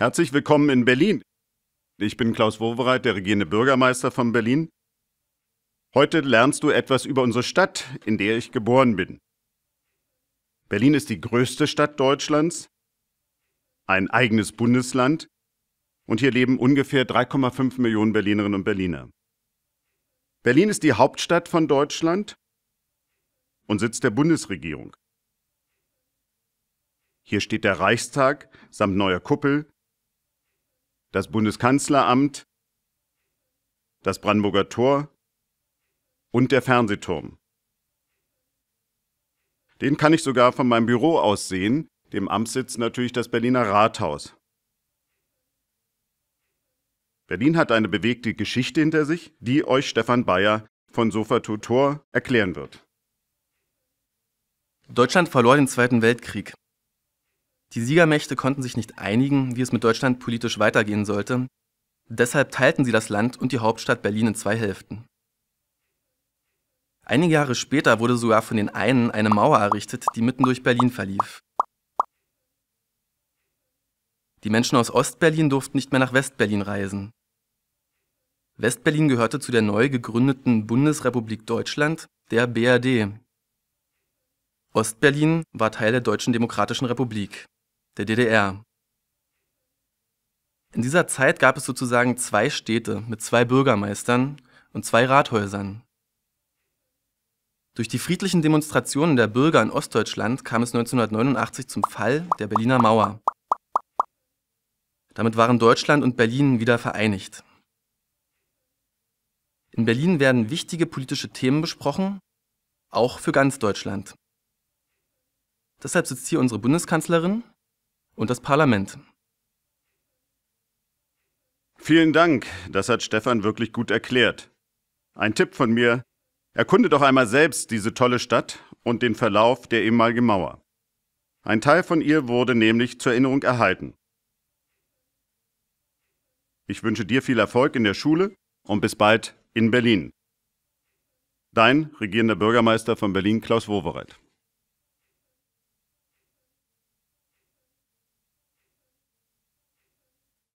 Herzlich willkommen in Berlin. Ich bin Klaus Wowereit, der regierende Bürgermeister von Berlin. Heute lernst du etwas über unsere Stadt, in der ich geboren bin. Berlin ist die größte Stadt Deutschlands, ein eigenes Bundesland und hier leben ungefähr 3,5 Millionen Berlinerinnen und Berliner. Berlin ist die Hauptstadt von Deutschland und Sitz der Bundesregierung. Hier steht der Reichstag samt neuer Kuppel, das Bundeskanzleramt, das Brandenburger Tor und der Fernsehturm. Den kann ich sogar von meinem Büro aus sehen, dem Amtssitz natürlich das Berliner Rathaus. Berlin hat eine bewegte Geschichte hinter sich, die euch Stefan Bayer von Sofa Tutor erklären wird. Deutschland verlor den Zweiten Weltkrieg. Die Siegermächte konnten sich nicht einigen, wie es mit Deutschland politisch weitergehen sollte. Deshalb teilten sie das Land und die Hauptstadt Berlin in zwei Hälften. Einige Jahre später wurde sogar von den einen eine Mauer errichtet, die mitten durch Berlin verlief. Die Menschen aus Ostberlin durften nicht mehr nach Westberlin reisen. Westberlin gehörte zu der neu gegründeten Bundesrepublik Deutschland, der BRD. Ostberlin war Teil der Deutschen Demokratischen Republik der DDR. In dieser Zeit gab es sozusagen zwei Städte mit zwei Bürgermeistern und zwei Rathäusern. Durch die friedlichen Demonstrationen der Bürger in Ostdeutschland kam es 1989 zum Fall der Berliner Mauer. Damit waren Deutschland und Berlin wieder vereinigt. In Berlin werden wichtige politische Themen besprochen, auch für ganz Deutschland. Deshalb sitzt hier unsere Bundeskanzlerin und das Parlament. Vielen Dank, das hat Stefan wirklich gut erklärt. Ein Tipp von mir, erkunde doch einmal selbst diese tolle Stadt und den Verlauf der ehemaligen Mauer. Ein Teil von ihr wurde nämlich zur Erinnerung erhalten. Ich wünsche dir viel Erfolg in der Schule und bis bald in Berlin. Dein regierender Bürgermeister von Berlin, Klaus Wowereit.